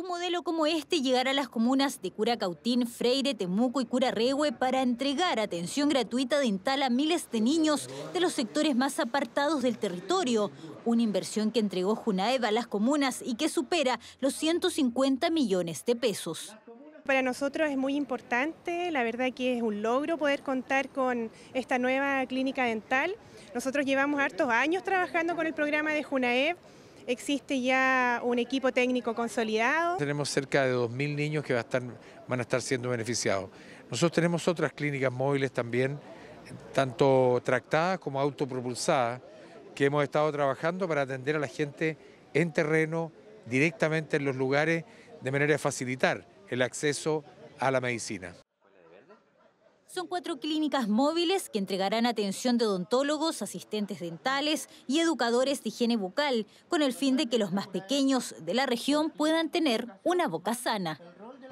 Un modelo como este llegará a las comunas de Cura Cautín, Freire, Temuco y Cura Rehue para entregar atención gratuita dental a miles de niños de los sectores más apartados del territorio. Una inversión que entregó Junaeva a las comunas y que supera los 150 millones de pesos. Para nosotros es muy importante, la verdad que es un logro poder contar con esta nueva clínica dental. Nosotros llevamos hartos años trabajando con el programa de Junaev existe ya un equipo técnico consolidado. Tenemos cerca de 2.000 niños que van a, estar, siendo beneficiados. Nosotros tenemos otras clínicas móviles también, tanto tractadas como autopropulsadas, que hemos estado trabajando para atender a la gente en terreno, directamente en los lugares, de manera de facilitar el acceso a la medicina. Son cuatro clínicas móviles que entregarán atención de odontólogos, asistentes dentales y educadores de higiene bucal, con el fin de que los más pequeños de la región puedan tener una boca sana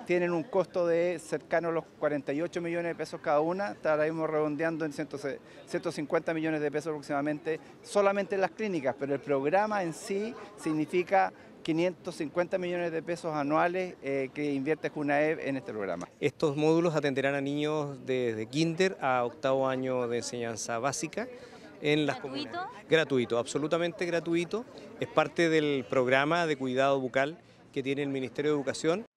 tienen un costo de cercano a los 48 millones de pesos cada una, estaremos redondeando en 150 millones de pesos aproximadamente solamente en las clínicas, pero el programa en sí significa 550 millones de pesos anuales eh, que invierte Junaev en este programa. Estos módulos atenderán a niños desde kinder a octavo año de enseñanza básica en las ¿Gratuito? Gratuito, absolutamente gratuito. Es parte del programa de cuidado bucal que tiene el Ministerio de Educación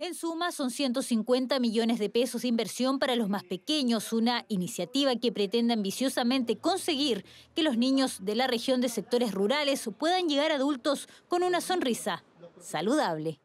en suma, son 150 millones de pesos de inversión para los más pequeños, una iniciativa que pretende ambiciosamente conseguir que los niños de la región de sectores rurales puedan llegar adultos con una sonrisa saludable.